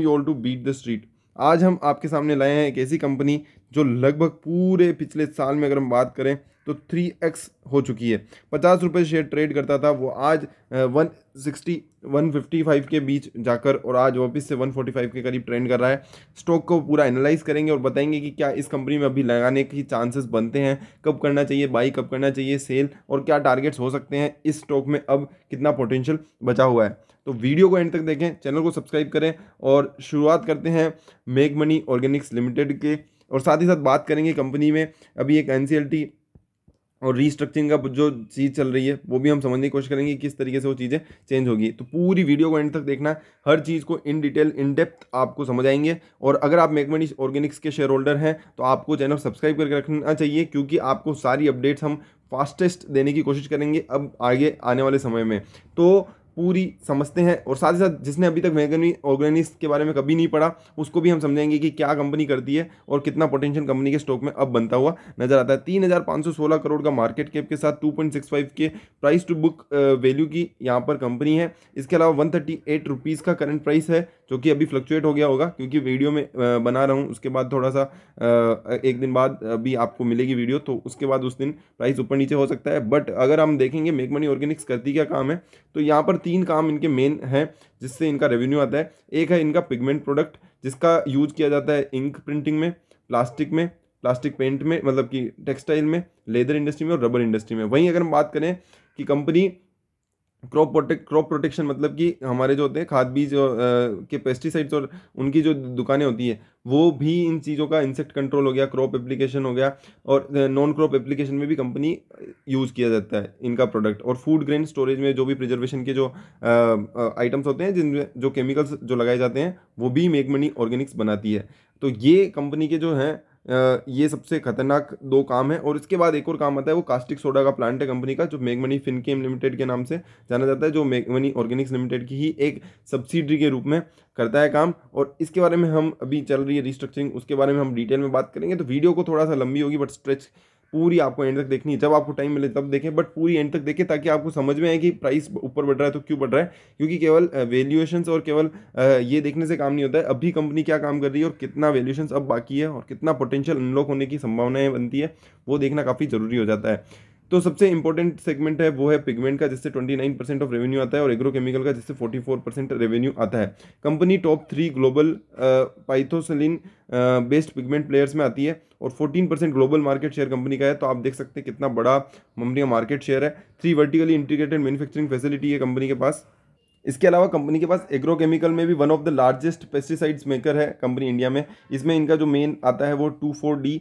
me all to beat the street आज हम आपके सामने लाए हैं एक ऐसी कंपनी जो लगभग पूरे पिछले साल में अगर हम बात करें तो थ्री एक्स हो चुकी है पचास रुपये शेयर ट्रेड करता था वो आज one sixty one fifty five के बीच जाकर और आज वापस से वन फोर्टी फाइव के करीब ट्रेंड कर रहा है स्टॉक को पूरा एनालाइज करेंगे और बताएंगे कि क्या इस कंपनी में अभी लगाने की चांसेस बनते हैं कब करना चाहिए बाई कब करना चाहिए सेल और क्या टारगेट्स हो सकते हैं इस स्टॉक में अब कितना पोटेंशियल बचा हुआ है तो वीडियो को एंड तक देखें चैनल को सब्सक्राइब करें और शुरुआत करते हैं मेक मनी ऑर्गेनिक्स लिमिटेड के और साथ ही साथ बात करेंगे कंपनी में अभी एक एन और रीस्ट्रक्चरिंग का जो चीज़ चल रही है वो भी हम समझने की कोशिश करेंगे किस तरीके से वो चीज़ें चेंज होगी तो पूरी वीडियो को एंड तक देखना हर चीज़ को इन डिटेल इन डेप्थ आपको समझ आएंगे और अगर आप मेकमनी ऑर्गेनिक्स के शेयर होल्डर हैं तो आपको चैनल सब्सक्राइब करके रखना चाहिए क्योंकि आपको सारी अपडेट्स हम फास्टेस्ट देने की कोशिश करेंगे अब आगे आने वाले समय में तो पूरी समझते हैं और साथ ही साथ जिसने अभी तक मैगनी ऑर्गेनिक्स के बारे में कभी नहीं पढ़ा उसको भी हम समझेंगे कि क्या कंपनी करती है और कितना पोटेंशियल कंपनी के स्टॉक में अब बनता हुआ नजर आता है तीन हज़ार पाँच सौ सोलह करोड़ का मार्केट कैप के साथ टू पॉइंट सिक्स फाइव के प्राइस टू बुक वैल्यू की यहाँ पर कंपनी है इसके अलावा वन थर्टी एट रुपीज़ का करंट प्राइस है जो कि अभी फ्लक्चुएट हो गया होगा क्योंकि वीडियो में बना रहा हूँ उसके बाद थोड़ा सा एक दिन बाद अभी आपको मिलेगी वीडियो तो उसके बाद उस दिन प्राइस ऊपर नीचे हो सकता है बट अगर हम देखेंगे मेक मनी ऑर्गेनिक्स करती क्या काम है तो यहाँ पर तीन काम इनके मेन हैं जिससे इनका रेवेन्यू आता है एक है इनका पिगमेंट प्रोडक्ट जिसका यूज किया जाता है इंक प्रिंटिंग में प्लास्टिक में प्लास्टिक पेंट में मतलब कि टेक्सटाइल में लेदर इंडस्ट्री में और रबर इंडस्ट्री में वहीं अगर हम बात करें कि company crop protect crop protection मतलब कि हमारे जो होते हैं खाद बीज के पेस्टिसाइड्स और उनकी जो दुकानें होती है वो भी इन चीज़ों का इंसेक्ट कंट्रोल हो गया क्रॉप एप्लीकेशन हो गया और नॉन क्रॉप एप्लीकेशन में भी कंपनी यूज़ किया जाता है इनका प्रोडक्ट और फूड ग्रेन स्टोरेज में जो भी प्रिजर्वेशन के जो आइटम्स होते हैं जिनमें जो केमिकल्स जो लगाए जाते हैं वो भी मेक मनी ऑर्गेनिक्स बनाती है तो ये कंपनी के जो हैं ये सबसे खतरनाक दो काम है और इसके बाद एक और काम आता है वो कास्टिक सोडा का प्लांट है कंपनी का जो मेघमनी फिनकेम लिमिटेड के नाम से जाना जाता है जो मेघमनी ऑर्गेनिक्स लिमिटेड की ही एक सब्सिडी के रूप में करता है काम और इसके बारे में हम अभी चल रही है रिस्ट्रक्चरिंग उसके बारे में हम डिटेल में बात करेंगे तो वीडियो को थोड़ा सा लंबी होगी बट स्ट्रेच पूरी आपको एंड तक देखनी है जब आपको टाइम मिले तब देखें बट पूरी एंड तक देखें ताकि आपको समझ में आए कि प्राइस ऊपर बढ़ रहा है तो क्यों बढ़ रहा है क्योंकि केवल वैल्यूएशंस और केवल ये देखने से काम नहीं होता है अभी कंपनी क्या काम कर रही है और कितना वैल्यूएशंस अब बाकी है और कितना पोटेंशियल अनलॉक होने की संभावनाएं बनती है वो देखना काफ़ी ज़रूरी हो जाता है तो सबसे इंपॉर्टेंट सेगमेंट है वो है पिगमेंट का जिससे 29 परसेंट ऑफ रेवेन्यू आता है और एग्रोकेमिकल का जिससे 44 परसेंट रेवेन्यू आता है company top three global phthalocyanine based pigment players में आती है और 14 percent global market share company का है तो आप देख सकते हैं कितना बड़ा कंपनी का मार्केट शेयर है three vertically integrated manufacturing facility है कंपनी के पास इसके अलावा कंपनी के पास एग्रोकेमिकल में भी one of the largest pesticides maker है कंपनी इंडिया में इसमें इनका जो मेन आता है वो टू फोर डी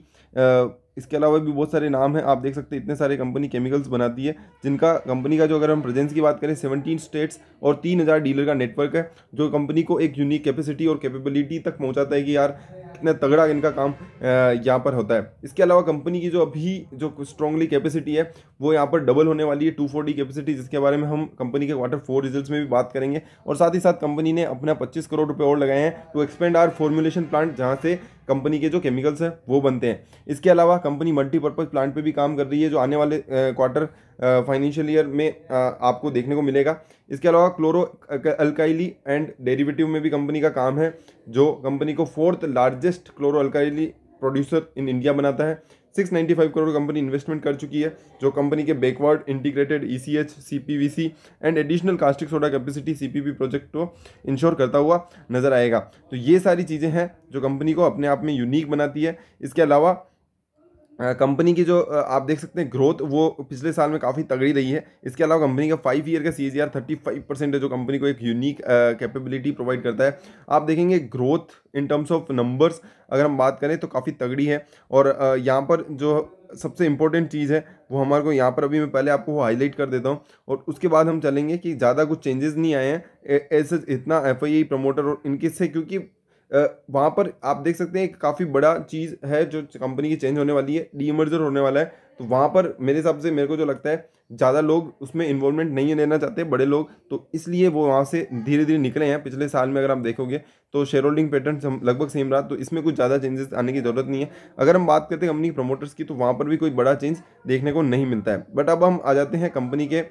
इसके अलावा भी बहुत सारे नाम हैं आप देख सकते हैं इतने सारे कंपनी केमिकल्स बनाती है जिनका कंपनी का जो अगर हम प्रेजेंस की बात करें सेवनटीन स्टेट्स और तीन हज़ार डीलर का नेटवर्क है जो कंपनी को एक यूनिक कैपेसिटी और कैपेबिलिटी तक पहुंचाता है कि यार कितना तगड़ा इनका काम यहाँ पर होता है इसके अलावा कंपनी की जो अभी जो स्ट्रॉन्गली कैपेसिटी है वो यहाँ पर डबल होने वाली है टू फोर्टी कैपेसिटी जिसके बारे में हम कंपनी के क्वार्टर फोर रिजल्ट में भी बात करेंगे और साथ ही साथ कंपनी ने अपना पच्चीस करोड़ रुपये और लगाए हैं to expand our formulation plant जहाँ से कंपनी के जो केमिकल्स हैं वो बनते हैं इसके अलावा कंपनी मल्टीपर्पज़ प्लांट पे भी काम कर रही है जो आने वाले क्वार्टर फाइनेंशियल ईयर में आ, आपको देखने को मिलेगा इसके अलावा क्लोरो अल्काइली एंड डेरिवेटिव में भी कंपनी का काम है जो कंपनी को fourth largest chloro alkali producer in India बनाता है 695 करोड़ कंपनी इन्वेस्टमेंट कर चुकी है जो कंपनी के backward integrated E C H C P V C and additional caustic soda capacity C P P project को इंश्योर करता हुआ नजर आएगा तो ये सारी चीज़ें हैं जो कंपनी को अपने आप में यूनिक बनाती है इसके अलावा कंपनी की जो आप देख सकते हैं ग्रोथ वो पिछले साल में काफ़ी तगड़ी रही है इसके अलावा कंपनी का फाइव ईयर का सी थर्टी फाइव परसेंट है जो कंपनी को एक यूनिक कैपेबिलिटी प्रोवाइड करता है आप देखेंगे growth in terms of numbers अगर हम बात करें तो काफ़ी तगड़ी है और uh, यहाँ पर जो सबसे इंपॉर्टेंट चीज़ है वो हमारे को यहाँ पर अभी मैं पहले आपको हाईलाइट कर देता हूँ और उसके बाद हम चलेंगे कि ज़्यादा कुछ चेंजेस नहीं आए हैं ऐसे इतना एफ आई प्रमोटर और इनके से क्योंकि वहाँ पर आप देख सकते हैं काफ़ी बड़ा चीज़ है जो कंपनी की चेंज होने वाली है डी मर्जर होने वाला है तो वहाँ पर मेरे हिसाब से मेरे को जो लगता है ज़्यादा लोग उसमें इन्वॉल्वमेंट नहीं लेना चाहते बड़े लोग तो इसलिए वो वहाँ से धीरे धीरे निकले हैं पिछले साल में अगर आप देखोगे तो शेयर होल्डिंग पैटर्न लगभग सेम रहा तो इसमें कुछ ज़्यादा चेंजेस आने की ज़रूरत नहीं है अगर हम बात करते हैं कंपनी प्रमोटर्स की तो वहाँ पर भी कोई बड़ा चेंज देखने को नहीं मिलता है बट अब हम आ जाते हैं कंपनी के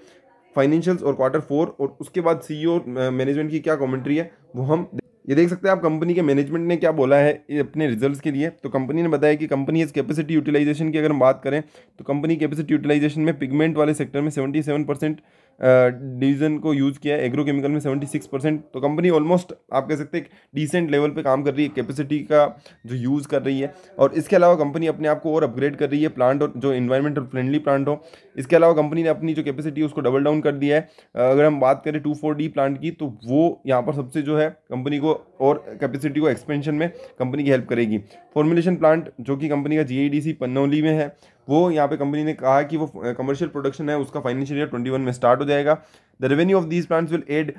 फाइनेंशियल्स और क्वार्टर फोर और उसके बाद सी मैनेजमेंट e की क्या कॉमेंट्री है वो हम ये देख सकते हैं आप कंपनी के मैनेजमेंट ने क्या बोला है अपने रिजल्ट्स के लिए तो कंपनी ने बताया कि कंपनी इस कैपेसिटी यूटिलाइजेशन की अगर हम बात करें तो कंपनी कैपेसिटी यूटिलाइजेशन में पिगमेंट वाले सेक्टर में सेवेंटी सेवन परसेंट डिवीज़न को यूज़ किया है एग्रोकेमिकल में 76 परसेंट तो कंपनी ऑलमोस्ट आप कह सकते हैं डिसेंट लेवल पे काम कर रही है कैपेसिटी का जो यूज़ कर रही है और इसके अलावा कंपनी अपने आप को और अपग्रेड कर रही है प्लांट और जो इन्वायरमेंटल फ्रेंडली प्लांट हो इसके अलावा कंपनी ने अपनी जो कैपेसिटी है उसको डबल डाउन कर दिया है अगर हम बात करें टू प्लांट की तो वो यहाँ पर सबसे जो है कंपनी को और कैपेसिटी को एक्सपेंशन में कंपनी की हेल्प करेगी फॉर्मुलेशन प्लांट जो कि कंपनी का जी पन्नौली में है वो यहाँ पे कंपनी ने कहा कि वो कमर्शियल प्रोडक्शन है उसका फाइनेंशियल ईयर ट्वेंटी वन में स्टार्ट हो जाएगा the revenue of these plants will add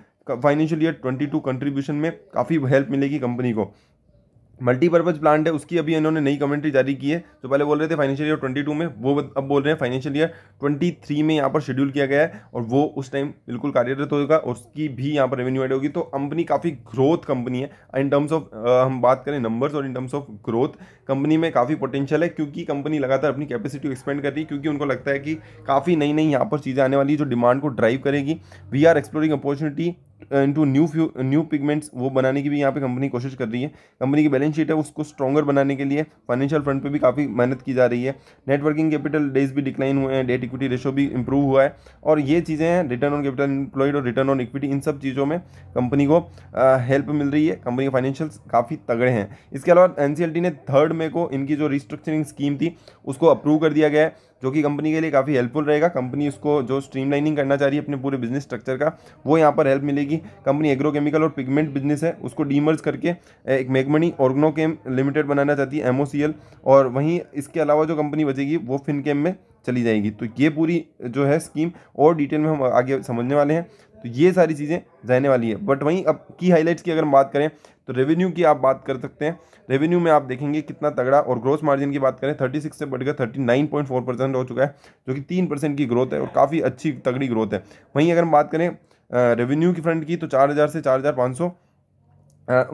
financial year twenty two contribution में काफ़ी हेल्प मिलेगी कंपनी को मल्टीपर्पज़ प्लांट है उसकी अभी इन्होंने नई कमेंट्री जारी की है जो तो पहले बोल रहे थे फाइनेंशियल ईयर 22 में वो अब बोल रहे हैं फाइनेंशियल ईयर 23 में यहाँ पर शेड्यूल किया गया है और वो उस टाइम बिल्कुल कार्यरत होगा और उसकी भी यहाँ पर रेवेन्यू एड होगी तो कंपनी काफ़ी ग्रोथ कंपनी है इन टर्म्स ऑफ हम बात करें नंबर्स और in terms of growth company में काफ़ी पोटेंशियल है क्योंकि कंपनी लगातार अपनी कैपेसिटी एक्सपेंड कर रही है क्योंकि उनको लगता है कि काफ़ी नई नई यहाँ पर चीज़ें आने वाली जो डिमांड को ड्राइव करेगी we are exploring opportunity into new few new pigments वो बनाने की भी यहाँ पे कंपनी कोशिश कर रही है कंपनी की बैलेंस शीट है उसको स्ट्रॉगर बनाने के लिए फाइनेंशियल फ्रंट पे भी काफ़ी मेहनत की जा रही है नेटवर्किंग कैपिटल डेज भी डिक्लाइन हुए हैं डेट इक्विटी रेशो भी इंप्रूव हुआ है और ये चीज़ें हैं रिटर्न ऑन कैपिटल इंप्लॉइड और रिटर्न ऑन इक्विटी इन सब चीज़ों में कंपनी को हेल्प uh, मिल रही है कंपनी के फाइनेंशियल काफ़ी तगड़े हैं इसके अलावा एन ने थर्ड मे को इनकी जो रिस्ट्रक्चरिंग स्कीम थी उसको अप्रूव कर दिया गया है जो कि कंपनी के लिए काफ़ी हेल्पफुल रहेगा कंपनी उसको जो स्ट्रीमलाइनिंग करना चाह रही है अपने पूरे बिजनेस स्ट्रक्चर का वो यहाँ पर हेल्प मिलेगी कंपनी एग्रोकेमिकल और पिगमेंट बिजनेस है उसको डीमर्ज करके एक मेगमनी ऑर्गनोकेम लिमिटेड बनाना चाहती है एम और वहीं इसके अलावा जो कंपनी बचेगी वो फिनकेम में चली जाएगी तो ये पूरी जो है स्कीम और डिटेल में हम आगे समझने वाले हैं तो ये सारी चीज़ें रहने वाली है बट वहीं अब की हाईलाइट्स की अगर हम बात करें तो रेवेन्यू की आप बात कर सकते हैं रेवेन्यू में आप देखेंगे कितना तगड़ा और ग्रोथ मार्जिन की बात करें थर्टी सिक्स से बढ़कर thirty nine point four percent हो चुका है जो कि तीन परसेंट की ग्रोथ है और काफ़ी अच्छी तगड़ी ग्रोथ है वहीं अगर हम बात करें रेवेन्यू की फ्रंट की तो चार हज़ार से चार हज़ार पाँच सौ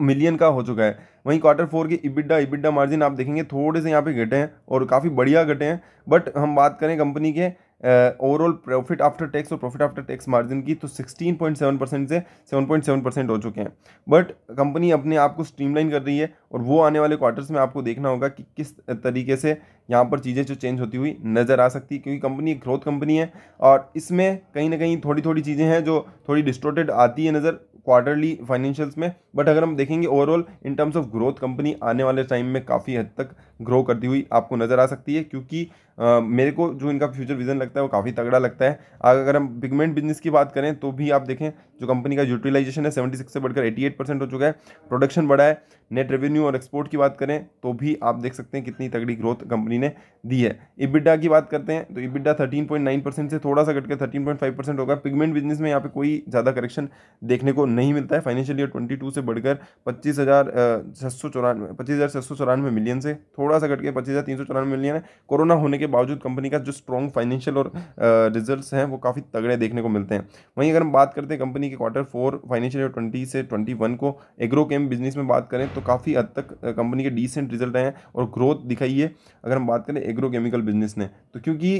मिलियन का हो चुका है वहीं क्वार्टर फोर की इबिडा इबिडा मार्जिन आप देखेंगे थोड़े से यहाँ पे घटे हैं और काफ़ी बढ़िया घटे हैं बट हम बात करें कंपनी के ओवरऑल प्रॉफिट आफ्टर टैक्स और प्रॉफिट आफ्टर टैक्स मार्जिन की तो 16.7 परसेंट से 7.7 परसेंट हो चुके हैं बट कंपनी अपने आप को स्ट्रीमलाइन कर रही है और वो आने वाले क्वार्टर्स में आपको देखना होगा कि किस तरीके से यहाँ पर चीज़ें जो चेंज होती हुई नज़र आ सकती है क्योंकि कंपनी एक ग्रोथ कंपनी है और इसमें कहीं ना कहीं थोड़ी थोड़ी चीज़ें हैं जो थोड़ी डिस्ट्रोटेड आती है नज़र क्वार्टरली फाइनेंशियल्स में बट अगर हम देखेंगे overall in terms of growth company आने वाले टाइम में काफ़ी हद तक ग्रो करती हुई आपको नज़र आ सकती है क्योंकि आ, मेरे को जो इनका फ्यूचर विजन लगता है वो काफ़ी तगड़ा लगता है अगर हम पिगमेंट बिजनेस की बात करें तो भी आप देखें जो कंपनी का यूटिलाइजेशन है सेवेंटी सिक्स से बढ़कर एटी एट परसेंट हो चुका है प्रोडक्शन बढ़ा है नेट रेवेन्यू और एक्सपोर्ट की बात करें तो भी आप देख सकते हैं कितनी तगड़ी ग्रोथ कंपनी ने दी है इबिडा की बात करते हैं तो EBITDA thirteen point nine percent से थोड़ा सा घटकर थर्टीन पॉइंट फाइव परसेंट होगा पिगमेंट बिजनेस में यहाँ पर कोई ज़्यादा करेक्शन देखने को नहीं मिलता है फाइनेंशियल ईयर ट्वेंटी टू से बढ़कर पच्चीस हज़ार छः सौ चौरानवे पच्चीस हज़ार चौरानवे मिलियन से थोड़ा थोड़ा सा घट के पच्चीस हज़ार तीन सौ चौरानवे मिलियन है कोरोना होने के बावजूद कंपनी का जो स्ट्रॉन्ग फाइनेंशियल और रिजल्ट हैं वो काफ़ी तगड़े देखने को मिलते हैं वहीं अगर हम बात करते हैं कंपनी के quarter four financial year twenty से ट्वेंटी वन को एग्रो केम बिजनेस में बात करें तो काफ़ी हद तक कंपनी के डिसेंट रिजल्ट हैं और ग्रोथ दिखाई है अगर हम बात करें एग्रो केमिकल बिजनेस ने तो क्योंकि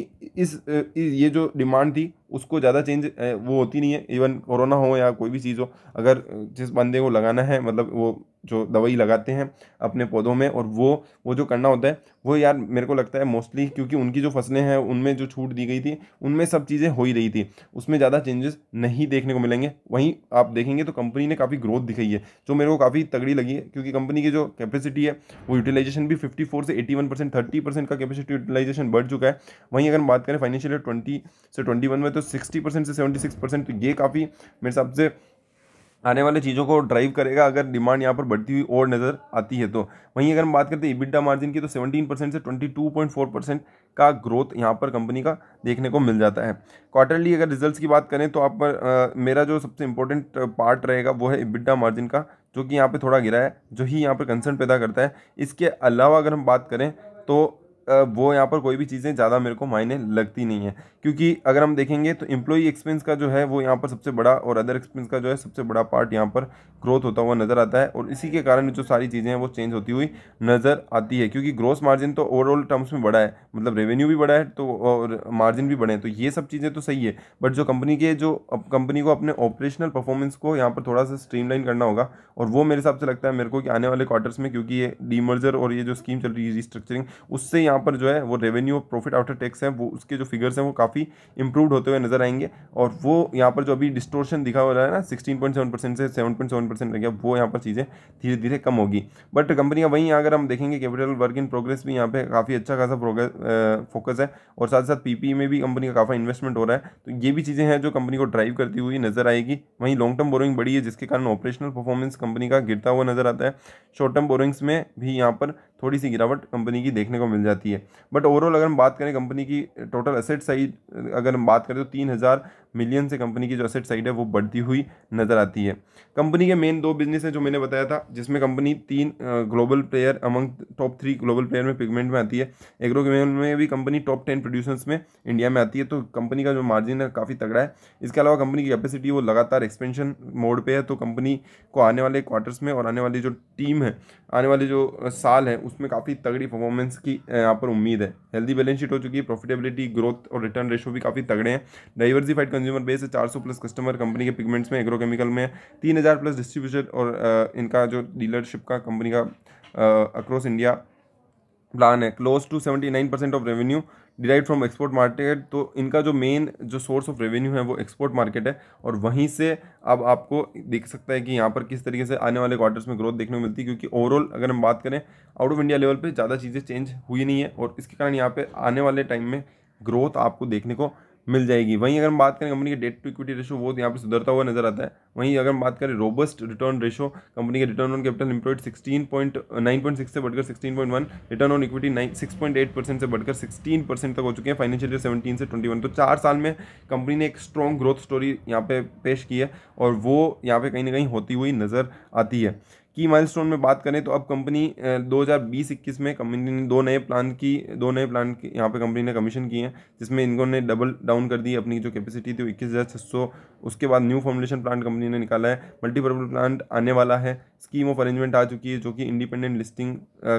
इस ये जो डिमांड थी उसको ज़्यादा चेंज वो होती नहीं है इवन कोरोना हो या कोई भी चीज़ हो अगर जिस बंदे को लगाना है मतलब वो जो दवाई लगाते हैं अपने पौधों में और वो वो जो करना होता है वो यार मेरे को लगता है मोस्टली क्योंकि उनकी जो फसलें हैं उनमें जो छूट दी गई थी उनमें सब चीज़ें हो ही रही थी उसमें ज़्यादा चेंजेस नहीं देखने को मिलेंगे वहीं आप देखेंगे तो कंपनी ने काफ़ी ग्रोथ दिखाई है जो मेरे को काफ़ी तगड़ी लगी है क्योंकि कंपनी की जो कैपेसिटी है वो यूटिलाइजेशन भी फिफ्टी फोर से eighty one percent thirty percent का कैपेसिटी यूटिलाइजेशन बढ़ चुका है वहीं अगर हम बात करें फाइनेंशियल ट्वेंटी से ट्वेंटी वन में तो सिक्सटी परसेंट से सेवेंटी सिक्स परसेंट तो ये काफ़ी मेरे हिसाब से आने वाले चीज़ों को ड्राइव करेगा अगर डिमांड यहाँ पर बढ़ती हुई और नज़र आती है तो वहीं अगर हम बात करते हैं इबिडा मार्जिन की तो 17 परसेंट से 22.4 परसेंट का ग्रोथ यहाँ पर कंपनी का देखने को मिल जाता है क्वार्टरली अगर रिजल्ट्स की बात करें तो आप पर आ, मेरा जो सबसे इंपॉर्टेंट पार्ट रहेगा वो है इबिडा मार्जिन का जो कि यहाँ पर थोड़ा गिरा है जो ही यहाँ पर कंसर्न पैदा करता है इसके अलावा अगर हम बात करें तो वो यहाँ पर कोई भी चीज़ें ज़्यादा मेरे को मायने लगती नहीं है क्योंकि अगर हम देखेंगे तो एम्प्लॉई एक्सपेंस का जो है वो यहाँ पर सबसे बड़ा और अदर एक्सपेंस का जो है सबसे बड़ा पार्ट यहाँ पर ग्रोथ होता हुआ नज़र आता है और इसी के कारण जो सारी चीज़ें हैं वो चेंज होती हुई नज़र आती है क्योंकि ग्रोथ मार्जिन तो ओवरऑल टर्म्स में बड़ा है मतलब रेवेन्यू भी बड़ा है तो और मार्जिन भी बढ़े हैं तो ये सब चीज़ें तो सही है बट जो कंपनी के जो कंपनी को अपने ऑपरेशनल परफॉर्मेंस को यहाँ पर थोड़ा सा स्ट्रीमलाइन करना होगा और वो मेरे हिसाब से लगता है मेरे को कि आने वाले क्वार्टर्स में क्योंकि ये डीमर्जर और ये जो स्कीम चल रही है रिस्ट्रक्चरिंग उससे यहाँ पर जो है वो रेवेन्यू और प्रॉफिट आफ्टर टैक्स है वो उसके जो फिगर्स हैं वो काफ़ी काफ़ी इंप्रूव होते हुए नजर आएंगे और वो यहाँ पर जो अभी डिस्टोर्शन दिखा हो रहा है ना सिक्सटीन पॉइंट सेवन परसेंट से सेवन पॉइंट सेवन परसेंट रह गया वो यहाँ पर चीज़ें धीरे धीरे कम होगी बट कंपनियाँ वहीं अगर हम देखेंगे कैपिटल वर्क इन प्रोग्रेस भी यहाँ पर काफ़ी अच्छा खासा प्रोग्रेस फोकस है और साथ साथ पीपीई e में भी कंपनी का काफ़ी इन्वेस्टमेंट हो रहा है तो ये भी चीज़ें हैं जो कंपनी को ड्राइव करती हुई नजर आएगी वहीं लॉन्ग टर्म बोरिंग बढ़ी है जिसके कारण ऑपरेशनल परफॉर्मेंस कंपनी का गिरता हुआ नजर आता है शॉर्ट टर्म बोरिंग्स में भी यहाँ पर थोड़ी सी गिरावट कंपनी की देखने को मिल जाती है बट ओवरऑल अगर हम बात करें कंपनी की टोटल असेट साइज अगर हम बात करें तो तीन हज़ार मिलियन से कंपनी की जो असेट साइड है वो बढ़ती हुई नज़र आती है कंपनी के मेन दो बिजनेस हैं जो मैंने बताया था जिसमें कंपनी तीन global player among top three global player में पिगमेंट में आती है एग्रो में भी company top ten producers India इंडिया में आती है तो कंपनी का जो मार्जिन है काफ़ी तगड़ा है इसके अलावा कंपनी की कैपेसिटी वो लगातार एक्सपेंशन मोड पर है तो कंपनी को आने वाले क्वार्टर्स में और आने वाली जो टीम है आने वाले जो साल है उसमें काफ़ी तगड़ी परफॉर्मेंस की यहाँ पर उम्मीद है हेल्दी बैलेंस शीट हो चुकी है प्रॉफिटेबिलिटी ग्रोथ और रिटर्न रेशो भी काफ़ी तगड़े हैं डाइवर्सिफाइड कंज्यूमर बेस है चार प्लस कस्टमर कंपनी के पिगमेंट्स में एग्रोकेमिकल में तीन हज़ार प्लस डिस्ट्रीब्यूशन और इनका जो डीलरशिप का कंपनी का अक्रॉस इंडिया प्लान है close to seventy nine percent of revenue derive from export market तो इनका जो मेन जो सोर्स ऑफ रेवेन्यू है वो एक्सपोर्ट मार्केट है और वहीं से अब आपको देख सकता है कि यहाँ पर किस तरीके से आने वाले क्वार्टर्स में ग्रोथ देखने को मिलती है क्योंकि ओवरऑल अगर हम बात करें आउट ऑफ इंडिया लेवल पर ज़्यादा चीज़ें चेंज हुई नहीं है और इसके कारण यहाँ पर आने वाले टाइम में ग्रोथ आपको देखने को मिल जाएगी वहीं अगर हम बात करें कंपनी के डेट टू इक्विटी रेशो वो तो यहाँ पर सुधरता हुआ नजर आता है वहीं अगर हम बात करें रोबस्ट रिटर्न रेशो कंपनी के return on capital employed sixteen point nine point six से बढ़कर sixteen point one return on equity nine six point eight percent से बढ़कर सिक्सटीन परसेंट तक हो चुके हैं फाइनेंशियल ईयर सेवेंटीन से ट्वेंटी वन तो चार साल में कंपनी ने एक स्ट्रॉन्ग ग्रोथ स्टोरी यहाँ पे पेश की है और वो यहाँ पे कहीं ना कहीं होती हुई नजर आती है की माइलस्टोन में बात करें तो अब कंपनी बीस इक्कीस में कंपनी ने दो नए प्लान की दो नए प्लान की यहाँ पे कंपनी ने कमीशन किए हैं जिसमें इनको ने डबल डाउन कर दी अपनी जो कैपेसिटी थी वो इक्कीस हज़ार छः सौ उसके बाद न्यू फॉर्मुलेशन प्लांट कंपनी ने निकाला है मल्टीपर्पल प्लांट आने वाला है स्कीम ऑफ अरेंजमेंट आ चुकी है जो कि इंडिपेंडेंट लिस्टिंग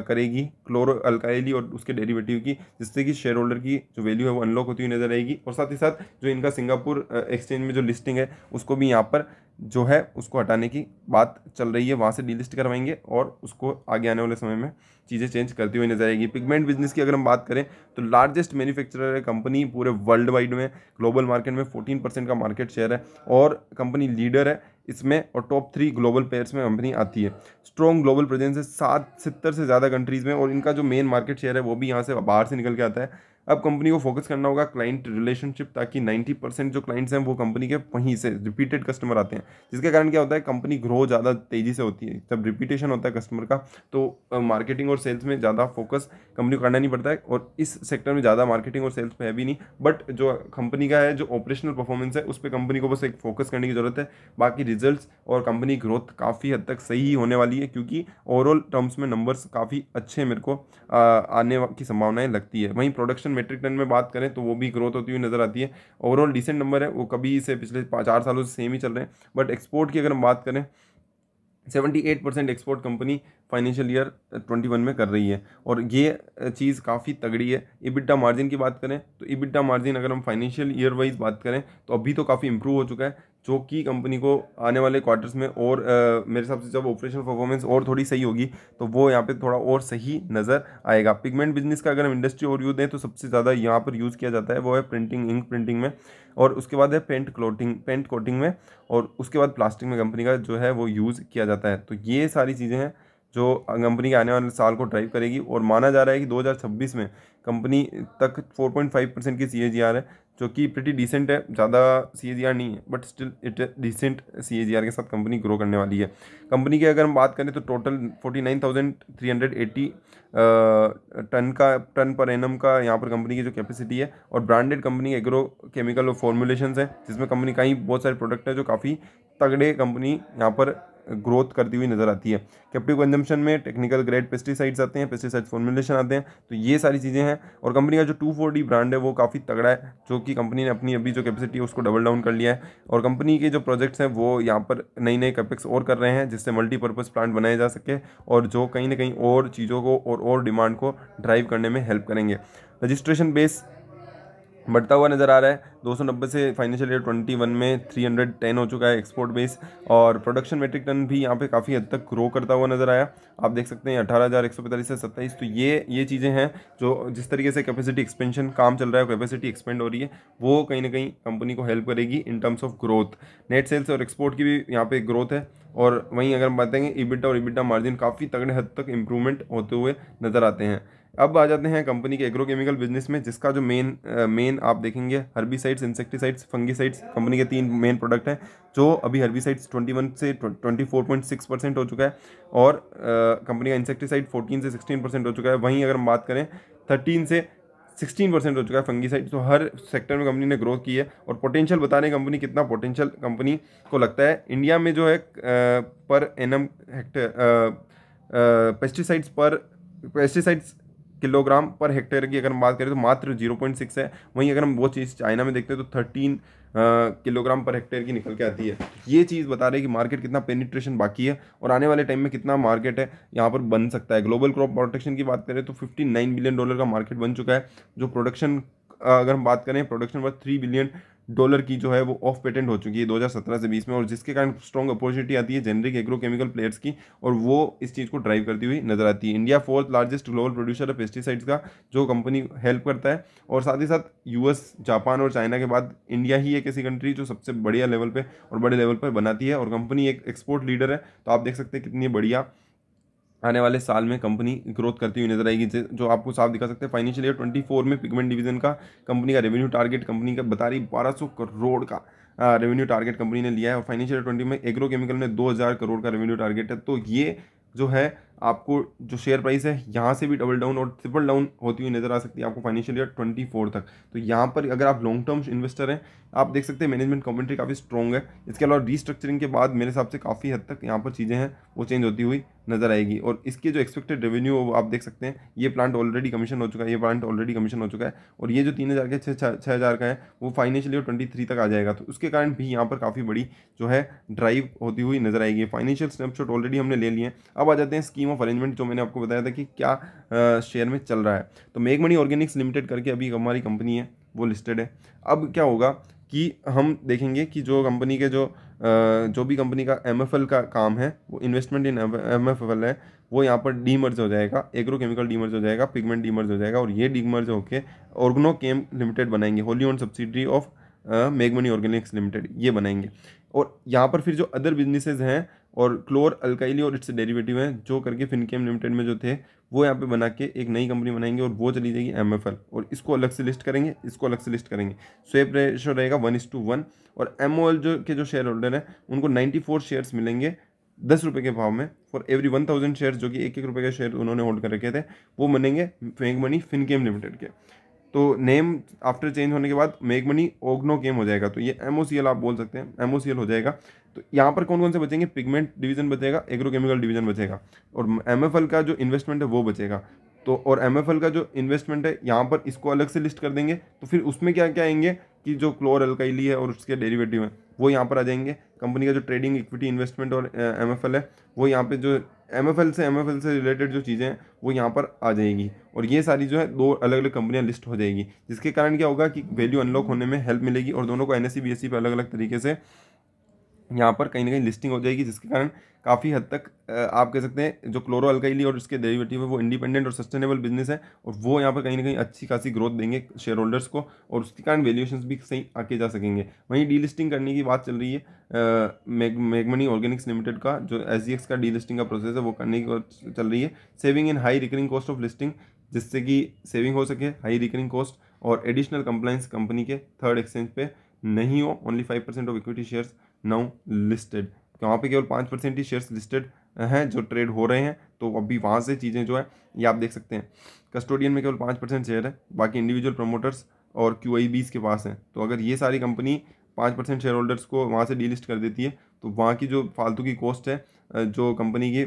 करेगी क्लोरो अल्काइली और उसके डेरिवेटिव की जिससे कि शेयर होल्डर की जो वैल्यू है वो अनलॉक होती हुई नजर आएगी और साथ ही साथ जो इनका सिंगापुर एक्सचेंज में जो लिस्टिंग है उसको भी यहाँ पर जो है उसको हटाने की बात चल रही है वहाँ से डीलिस्ट करवाएंगे और उसको आगे आने वाले समय में चीज़ें चेंज करती हुई नजर आएगी पिगमेंट बिजनेस की अगर हम बात करें तो लार्जेस्ट मैन्युफैक्चरर है कंपनी पूरे वर्ल्ड वाइड में ग्लोबल मार्केट में 14 परसेंट का मार्केट शेयर है और कंपनी लीडर है इसमें और टॉप थ्री ग्लोबल प्लेयर्स में कंपनी आती है स्ट्रॉन्ग ग्लोबल प्रेजेंस है सात सत्तर से ज़्यादा कंट्रीज़ में और इनका जो मेन मार्केट शेयर है वो भी यहाँ से बाहर से निकल के आता है अब कंपनी को फोकस करना होगा क्लाइंट रिलेशनशिप ताकि 90 परसेंट जो क्लाइंट्स हैं वो कंपनी के वहीं से रिपीटेड कस्टमर आते हैं जिसके कारण क्या होता है कंपनी ग्रो ज़्यादा तेज़ी से होती है जब रिपीटेशन होता है कस्टमर का तो मार्केटिंग और सेल्स में ज़्यादा फोकस कंपनी को करना नहीं पड़ता है और इस सेक्टर में ज़्यादा मार्केटिंग और सेल्स में है भी नहीं बट जो कंपनी का है जो ऑपरेशनल परफॉर्मेंस है उस पर कंपनी को बस एक फोकस करने की ज़रूरत है बाकी रिजल्ट और कंपनी ग्रोथ काफ़ी हद तक सही होने वाली है क्योंकि ओवरऑल टर्म्स में नंबर्स काफ़ी अच्छे मेरे को आने की संभावनाएँ लगती है वहीं प्रोडक्शन मेट्रिक टन में बात करें तो वो भी ग्रोथ होती हुई नज़र आती है ओवरऑल डिसेंट नंबर है वो कभी से पिछले चार सालों से सेम ही चल रहे हैं बट एक्सपोर्ट की अगर हम बात करें seventy eight percent export company financial year 21 में कर रही है और ये चीज़ काफ़ी तगड़ी है इबिट्डा मार्जिन की बात करें तो इबिट्डा मार्जिन अगर हम फाइनेंशियल ईयर वाइज बात करें तो अभी तो काफ़ी इंप्रूव हो चुका है जो कि कंपनी को आने वाले क्वार्टर्स में और आ, मेरे हिसाब से जब ऑपरेशन परफॉर्मेंस और थोड़ी सही होगी तो वो यहाँ पे थोड़ा और सही नज़र आएगा पिगमेंट बिजनेस का अगर हम इंडस्ट्री और यूज़ दें तो सबसे ज़्यादा यहाँ पर यूज़ किया जाता है वो है प्रिंटिंग इंक प्रिंटिंग में और उसके बाद है पेंट क्लोटिंग पेंट कोटिंग में और उसके बाद प्लास्टिक में कंपनी का जो है वो यूज़ किया जाता है तो ये सारी चीज़ें हैं जो कंपनी के आने वाले साल को ड्राइव करेगी और माना जा रहा है कि 2026 में कंपनी तक 4.5 परसेंट की सी है जो कि प्रति डिसेंट है ज़्यादा सी नहीं है बट स्टिल इट डिसेंट सी के साथ कंपनी ग्रो करने वाली है कंपनी की अगर हम बात करें तो टोटल 49,380 टन का टन पर एनम का यहाँ पर कंपनी की जो कैपेसिटी है और ब्रांडेड कंपनी एग्रो केमिकल और फॉर्मुलेशन है जिसमें कंपनी का ही बहुत सारे प्रोडक्ट है जो काफ़ी तगड़े कंपनी यहाँ पर ग्रोथ करती हुई नजर आती है कैप्टिव कंजम्पशन में टेक्निकल ग्रेड पेस्टिसाइड्स आते हैं पेस्टिसाइड फॉर्मुलेशन आते हैं तो ये सारी चीज़ें हैं और कंपनी का जो टू फोर डी ब्रांड है वो काफ़ी तगड़ा है जो कि कंपनी ने अपनी अभी जो कैपेसिटी है उसको डबल डाउन कर लिया है और कंपनी के जो प्रोजेक्ट्स हैं वो यहाँ पर नई नए कैपेक्स और कर रहे हैं जिससे मल्टीपर्पज़ प्लांट बनाए जा सके और जो कहीं ना कहीं और चीज़ों को और और डिमांड को ड्राइव करने में हेल्प करेंगे रजिस्ट्रेशन बेस बढ़ता हुआ नज़र आ रहा है 290 से फाइनेंशियल ईयर 21 में 310 हो चुका है एक्सपोर्ट बेस और प्रोडक्शन मेट्रिक टन भी यहाँ पे काफ़ी हद तक ग्रो करता हुआ नज़र आया आप देख सकते हैं अठारह से सत्ताईस तो ये ये चीज़ें हैं जो जिस तरीके से कैपेसिटी एक्सपेंशन काम चल रहा है कैपेसिटी एक्सपेंड हो रही है वो कहीं ना कहीं कंपनी को हेल्प करेगी in terms of growth net sales और एक्सपोर्ट की भी यहाँ पर ग्रोथ है और वहीं अगर हम बताएंगे ईबिटा और ईबिटा मार्जिन काफ़ी तगड़े हद तक इम्प्रूवमेंट होते हुए नज़र आते हैं अब आ जाते हैं कंपनी के एग्रोकेमिकल बिजनेस में जिसका जो मेन मेन आप देखेंगे साइड्स इंसेक्टिसाइड्स फंगीसाइड्स कंपनी के तीन मेन प्रोडक्ट हैं जो अभी ट्वेंटी 21 से 24.6 परसेंट हो चुका है और कंपनी का इंसेक्टिसाइड 14 से 16 परसेंट हो चुका है वहीं अगर हम बात करें थर्टीन से सिक्सटीन परसेंट हो चुका है फंगीसाइड तो हर सेक्टर में कंपनी ने ग्रोथ की है और पोटेंशियल बता रहे कंपनी कितना पोटेंशियल कंपनी को लगता है इंडिया में जो है per annum hectare pesticides per pesticides kilogram per hectare की अगर हम बात करें तो मात्र जीरो पॉइंट सिक्स है वहीं अगर हम वो चीज़ चाइना में देखते हैं तो थर्टीन किलोग्राम पर हेक्टेयर की निकल के आती है ये चीज़ बता रही है कि मार्केट कितना पेनिट्रेशन बाकी है और आने वाले टाइम में कितना मार्केट है यहाँ पर बन सकता है ग्लोबल क्रॉप प्रोटेक्शन की बात करें तो फिफ्टी नाइन बिलियन डॉलर का मार्केट बन चुका है जो प्रोडक्शन अगर हम बात करें production worth three billion dollar की जो है वो ऑफ पेटेंट हो चुकी है 2017 से 20 में और जिसके कारण स्ट्रॉन्ग अपॉर्चुनिटी आती है जेनरिक एग्रोकेमिकल प्लेयर्स की और वो इस चीज़ को ड्राइव करती हुई नजर आती है India fourth largest global producer है पेस्टिसाइड्स का जो कंपनी हेल्प करता है और साथ ही साथ यूएस जापान और चाइना के बाद इंडिया ही एक ऐसी कंट्री जो सबसे बढ़िया लेवल पर और बड़े लेवल पर बनाती है और कंपनी एक एक्सपोर्ट लीडर है तो आप देख सकते हैं कितनी बढ़िया आने वाले साल में कंपनी ग्रोथ करती हुई नजर आएगी जो आपको साफ दिखा सकते हैं फाइनेंशियल ईयर 24 में पिगमेंट डिवीजन का कंपनी का रेवेन्यू टारगेट कंपनी का बता रही 1200 करोड़ का रेवेन्यू टारगेट कंपनी ने लिया है और फाइनेंशियल ईयर 20 में एग्रो केमिकल में 2000 करोड़ का रेवेन्यू टारगेट है तो ये जो है आपको जो शेयर प्राइस है यहाँ से भी डबल डाउन और ट्रिपल डाउन होती हुई नज़र आ सकती है आपको फाइनेंशियल ईयर ट्वेंटी फोर तक तो यहाँ पर अगर आप लॉन्ग टर्म इन्वेस्टर हैं आप देख सकते हैं मैनेजमेंट कॉमेंट्री काफ़ी स्ट्रॉग है इसके अलावा रीस्ट्रक्चरिंग के बाद मेरे हिसाब से काफ़ी हद तक यहाँ पर चीज़ें हैं वो चेंज होती हुई नज़र आएगी और इसके जो एक्सपेक्टेड रेवेन्यू वो आप देख सकते हैं ये प्लांट ऑलरेडी कमीशन हो चुका है ये प्लांट ऑलरेडी कमीशन हो चुका है और ये जो तीन हज़ार के छः हज़ार का है वो फाइनेंशियल ईयर ट्वेंटी थ्री तक आ जाएगा तो उसके कारण भी यहाँ पर काफ़ी बड़ी जो है ड्राइव होती हुई नज़र आएगी फाइनेंशियल स्नैपशॉट ऑलरेडी हमने ले लिए अब आ जाते हैं स्कीम स्कीम ऑफ अरेंजमेंट जो मैंने आपको बताया था कि क्या शेयर में चल रहा है तो मेक मनी ऑर्गेनिक्स लिमिटेड करके अभी हमारी कंपनी है वो लिस्टेड है अब क्या होगा कि हम देखेंगे कि जो कंपनी के जो आ, जो भी कंपनी का एम का काम है वो इन्वेस्टमेंट इन एम है वो यहाँ पर डीमर्ज हो जाएगा एग्रो केमिकल डीमर्ज हो जाएगा पिगमेंट डीमर्ज हो जाएगा और ये डीमर्ज होकर ऑर्गनो केम लिमिटेड बनाएंगे होली ऑन सब्सिडी ऑफ मेगमनी ऑर्गेनिक्स लिमिटेड ये बनाएंगे और यहाँ पर फिर जो अदर बिजनेसेस हैं और क्लोर अल्काइली और इट्स डेरिवेटिव हैं जो करके फिनकेम लिमिटेड में जो थे वो यहाँ पे बना के एक नई कंपनी बनाएंगे और वो चली जाएगी एम और इसको अलग से लिस्ट करेंगे इसको अलग से लिस्ट करेंगे स्वेप रेशो रहेगा वन इस टू वन और एम जो के जो शेयर होल्डर हैं उनको नाइन्टी फोर शेयर्स मिलेंगे दस रुपये के भाव में for every one thousand share जो कि एक एक रुपये के शेयर उन्होंने होल्ड कर रखे थे वो बनेंगे फेंक मनी फिनकेम लिमिटेड के तो नेम आफ्टर चेंज होने के बाद मेक मनी ओग्नो केम हो जाएगा तो ये एम आप बोल सकते हैं एम हो जाएगा तो यहाँ पर कौन कौन से बचेंगे पिगमेंट डिवीजन बचेगा एग्रोकेमिकल डिवीजन बचेगा और एम का जो इन्वेस्टमेंट है वो बचेगा तो और एम का जो इन्वेस्टमेंट है यहाँ पर इसको अलग से लिस्ट कर देंगे तो फिर उसमें क्या क्या आएंगे कि जो क्लोर अल्काइली है और उसके डेरिवेटिव हैं वो यहाँ पर आ जाएंगे कंपनी का जो ट्रेडिंग इक्विटी इन्वेस्टमेंट और एम है वो यहाँ पर जो एम एफ एल से एम एफ एल से रिलेटेड जो चीज़ें हैं वो यहाँ पर आ जाएगी और ये सारी जो है दो अलग अलग कंपनियाँ लिस्ट हो जाएगी जिसके कारण क्या होगा कि वैल्यू अनलॉक होने में हेल्प मिलेगी और दोनों को N S C e, B S C e पर अलग अलग तरीके से यहाँ पर कहीं ना कहीं लिस्टिंग हो जाएगी जिसके कारण काफ़ी हद तक आप कह सकते हैं जो क्लोरो अल्काइली और उसके डेरिवेटिव है वो इंडिपेंडेंट और सस्टेनेबल बिजनेस है और वो यहाँ पर कहीं ना कहीं अच्छी खासी ग्रोथ देंगे शेयर होल्डर्स को और उसके कारण वैल्यूएशन भी सही आके जा सकेंगे वहीं डी लिस्टिंग करने की बात चल रही है मेगमनी ऑर्गेनिक्स लिमिटेड का जो एस का डी लिस्टिंग का प्रोसेस है वो करने की चल रही है saving in high recurring cost of listing जिससे कि सेविंग हो सके हाई रिकरिंग कॉस्ट और एडिशनल कंप्लाइंस कंपनी के थर्ड एक्सचेंज पे नहीं हो only five percent of equity shares now listed वहाँ पे केवल पाँच परसेंट ही शेयर्स लिस्टेड हैं जो ट्रेड हो रहे हैं तो अभी वहाँ से चीज़ें जो है ये आप देख सकते हैं कस्टोडियन में केवल पाँच परसेंट शेयर है बाकी इंडिविजुअल प्रमोटर्स और क्यू के पास हैं तो अगर ये सारी कंपनी पाँच परसेंट शेयर होल्डर्स को वहाँ से डीलिस्ट कर देती है तो वहाँ की जो फालतू की कॉस्ट है जो कंपनी की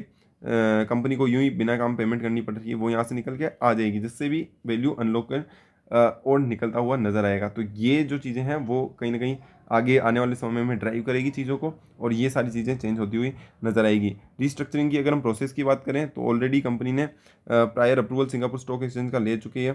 कंपनी को यूँ ही बिना काम पेमेंट करनी पड़ रही है वो यहाँ से निकल के आ जाएगी जिससे भी वैल्यू अनलॉक कर और निकलता हुआ नज़र आएगा तो ये जो चीज़ें हैं वो कहीं ना कहीं आगे आने वाले समय में ड्राइव करेगी चीज़ों को और ये सारी चीज़ें चेंज होती हुई नजर आएगी रिस्ट्रक्चरिंग की अगर हम प्रोसेस की बात करें तो ऑलरेडी कंपनी ने prior approval Singapore stock exchange का ले चुकी है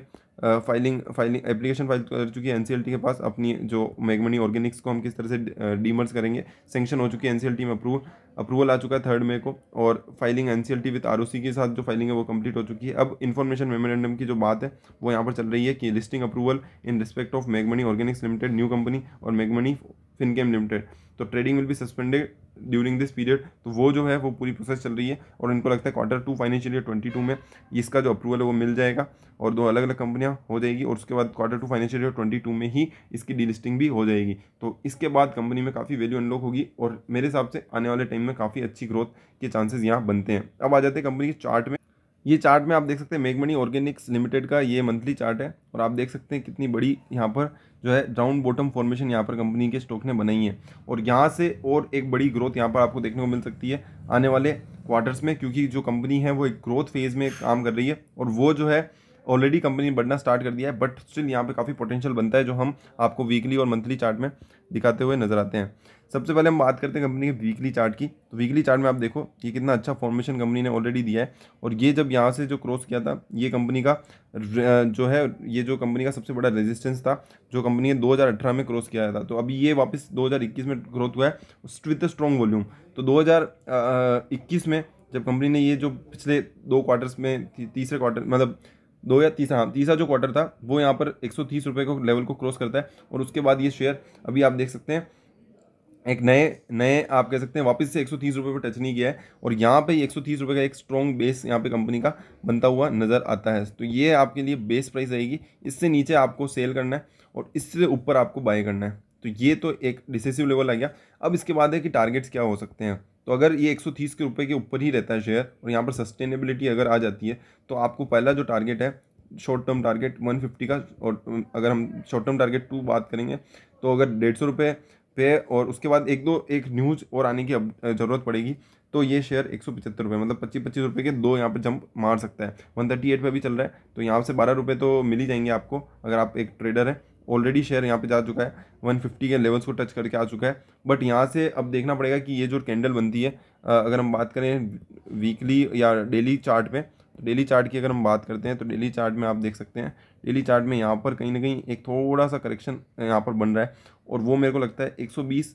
फाइलिंग फाइलिंग एप्लीकेशन फाइल कर चुकी है एन के पास अपनी जो मैगमनी ऑर्गेनिक्स को हम किस तरह से डीमर्स करेंगे सेंक्शन हो चुकी है एन में अप्रूवल अप्रूवल आ चुका है थर्ड मे को और filing N C with R के साथ जो फाइलिंग है वो कंप्लीट हो चुकी है अब इन्फॉर्मेशन मेमोरेंडम की जो बात है वो यहाँ पर चल रही है कि listing approval in respect of मैगमनी ऑर्गेनिक्स लिमिटेड न्यू कंपनी और मेगमनी फिनकेम लिमिटेड तो ट्रेडिंग विल भी सस्पेंडेड ड्यूरिंग दिस पीरियड तो वो जो है वो पूरी प्रोसेस चल रही है और इनको लगता है quarter two financial year twenty two में इसका जो अप्रूवल है वो मिल जाएगा और दो अलग अलग कंपनियां हो जाएगी और उसके बाद quarter two financial year twenty two में ही इसकी डीलिस्टिंग भी हो जाएगी तो इसके बाद कंपनी में काफ़ी वैल्यू अनलॉक होगी और मेरे हिसाब से आने वाले टाइम में काफ़ी अच्छी ग्रोथ के चांसेज यहाँ बनते हैं अब आ जाते हैं कंपनी के चार्ट में ये चार्ट में आप देख सकते हैं मेघमणि ऑर्गेनिक्स लिमिटेड का ये मंथली चार्ट है और आप देख सकते हैं कितनी बड़ी यहाँ पर जो है डाउन बॉटम फॉर्मेशन यहाँ पर कंपनी के स्टॉक ने बनाई है और यहाँ से और एक बड़ी ग्रोथ यहाँ पर आपको देखने को मिल सकती है आने वाले क्वार्टर्स में क्योंकि जो कंपनी है वो एक ग्रोथ फेज़ में काम कर रही है और वो जो है ऑलरेडी कंपनी ने बढ़ना स्टार्ट कर दिया है बट स्टिल यहाँ पर काफ़ी पोटेंशियल बनता है जो हम आपको वीकली और मंथली चार्ट में दिखाते हुए नज़र आते हैं सबसे पहले हम बात करते हैं कंपनी के वीकली चार्ट की तो वीकली चार्ट में आप देखो ये कितना अच्छा फॉर्मेशन कंपनी ने ऑलरेडी दिया है और ये जब यहाँ से जो क्रॉस किया था ये कंपनी का जो है ये जो कंपनी का सबसे बड़ा रेजिस्टेंस था जो कंपनी ने 2018 में क्रॉस किया था तो अभी ये वापस 2021 में ग्रोथ हुआ है विथ स्ट्रॉन्ग वॉल्यूम तो दो में जब कंपनी ने ये जो पिछले दो क्वार्टर्स में तीसरे क्वार्टर मतलब दो या तीसरा हाँ तीसरा जो क्वार्टर था वो यहाँ पर एक सौ को लेवल को क्रॉस करता है और उसके बाद ये शेयर अभी आप देख सकते हैं एक नए नए आप कह सकते हैं वापस से एक सौ तीस रुपये पर टच नहीं किया है और यहाँ पे एक सौ तीस रुपये का एक स्ट्रॉन्ग बेस यहाँ पे कंपनी का बनता हुआ नज़र आता है तो ये आपके लिए बेस प्राइस रहेगी इससे नीचे आपको सेल करना है और इससे ऊपर आपको बाय करना है तो ये तो एक डिसेसिव लेवल आ गया अब इसके बाद है कि टारगेट्स क्या हो सकते हैं तो अगर ये एक सौ तीस के रुपये के ऊपर ही रहता है शेयर और यहाँ पर सस्टेनेबिलिटी अगर आ जाती है तो आपको पहला जो टारगेट है शॉर्ट टर्म टारगेट 150 का और अगर हम शॉर्ट टर्म टारगेट टू बात करेंगे तो अगर डेढ़ सौ रुपये पे और उसके बाद एक दो एक न्यूज़ और आने की ज़रूरत पड़ेगी तो ये शेयर एक सौ पचहत्तर रुपये मतलब पच्चीस पच्चीस रुपये के दो यहाँ पर जंप मार सकता है वन थर्टी एट पर भी चल रहा है तो यहाँ से बारह रुपये तो मिल ही जाएंगे आपको अगर आप एक ट्रेडर हैं ऑलरेडी शेयर यहाँ पे जा चुका है 150 के लेवल्स को टच करके आ चुका है बट यहाँ से अब देखना पड़ेगा कि ये जो कैंडल बनती है अगर हम बात करें वीकली या डेली चार्ट पे तो डेली चार्ट की अगर हम बात करते हैं तो डेली चार्ट में आप देख सकते हैं डेली चार्ट में यहाँ पर कहीं ना कहीं एक थोड़ा सा करेक्शन यहाँ पर बन रहा है और वो मेरे को लगता है 120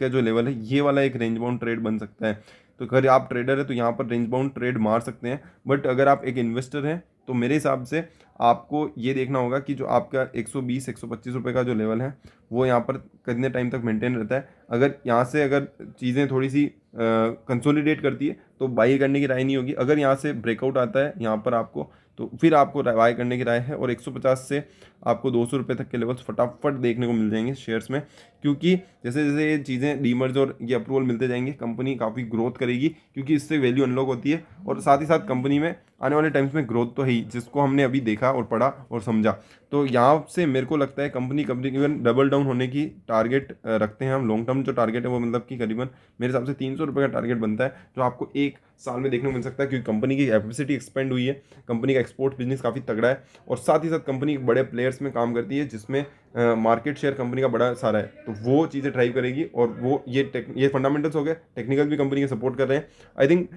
का जो लेवल है ये वाला एक रेंज बाउंड ट्रेड बन सकता है तो अगर आप ट्रेडर है तो यहाँ पर रेंज बाउंड ट्रेड मार सकते हैं बट अगर आप एक इन्वेस्टर हैं तो मेरे हिसाब से आपको ये देखना होगा कि जो आपका 120 125 रुपए का जो लेवल है वो यहाँ पर कितने टाइम तक मेंटेन रहता है अगर यहाँ से अगर चीज़ें थोड़ी सी कंसोलिडेट करती है तो बाई करने की राय नहीं होगी अगर यहाँ से ब्रेकआउट आता है यहाँ पर आपको तो फिर आपको बाय करने की राय है और 150 से आपको दो सौ तक के लेवल्स फटाफट देखने को मिल जाएंगे शेयर्स में क्योंकि जैसे जैसे ये चीज़ें डीमर्ज और ये अप्रूवल मिलते जाएंगे कंपनी काफ़ी ग्रोथ करेगी क्योंकि इससे वैल्यू अनलॉक होती है और साथ ही साथ कंपनी में आने वाले टाइम्स में ग्रोथ तो है ही जिसको हमने अभी देखा और पढ़ा और समझा तो यहाँ से मेरे को लगता है कंपनी इवन डबल डाउन होने की टारगेट रखते हैं हम लॉन्ग टर्म जो टारगेट है वो मतलब कि करीबन मेरे हिसाब से तीन सौ रुपये का टारगेट बनता है जो आपको एक साल में देखने को मिल सकता है क्योंकि कंपनी की कैपेसिटी एक्सपेंड हुई है कंपनी का एक्सपोर्ट बिजनेस काफ़ी तगड़ा है और साथ ही साथ कंपनी बड़े प्लेयर्स में काम करती है जिसमें मार्केट शेयर कंपनी का बड़ा सारा है तो वो चीज़ें ड्राइव करेगी और वो ये ये फंडामेंटल्स हो गए टेक्निकल भी कंपनी के सपोर्ट कर रहे हैं I think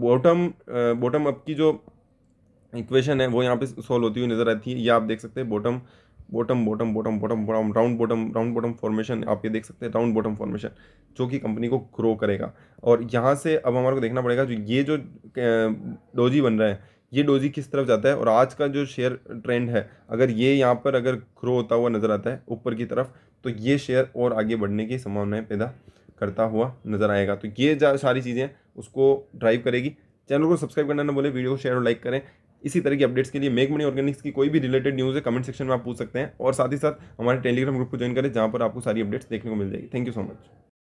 bottom bottom up की जो इक्वेशन है वो यहाँ पे सॉल्व होती हुई नज़र आती है ये आप देख सकते हैं bottom bottom bottom bottom bottom bottom round bottom round bottom formation आप ये देख सकते हैं राउंड बॉटम फॉर्मेशन जो कि कंपनी को ग्रो करेगा और यहाँ से अब हमारे को देखना पड़ेगा जो ये जो डोजी बन रहा है ये डोजी किस तरफ जाता है और आज का जो शेयर ट्रेंड है अगर ये यहाँ पर अगर ग्रो होता हुआ नज़र आता है ऊपर की तरफ तो ये शेयर और आगे बढ़ने की संभावनाएँ पैदा करता हुआ नज़र आएगा तो ये सारी चीज़ें उसको ड्राइव करेगी चैनल को सब्सक्राइब करना ना बोले वीडियो को शेयर और लाइक करें इसी तरह की अपडेट्स के लिए मेक मनी ऑर्गेनिक्स की कोई भी रिलेटेड न्यूज़ है कमेंट सेक्शन में आप पूछ सकते हैं और साथ ही साथ हमारे टेलीग्राम ग्रुप को ज्वाइन करें जहाँ पर आपको सारी अपडेट्स देखने को मिल जाएगी थैंक यू सो मच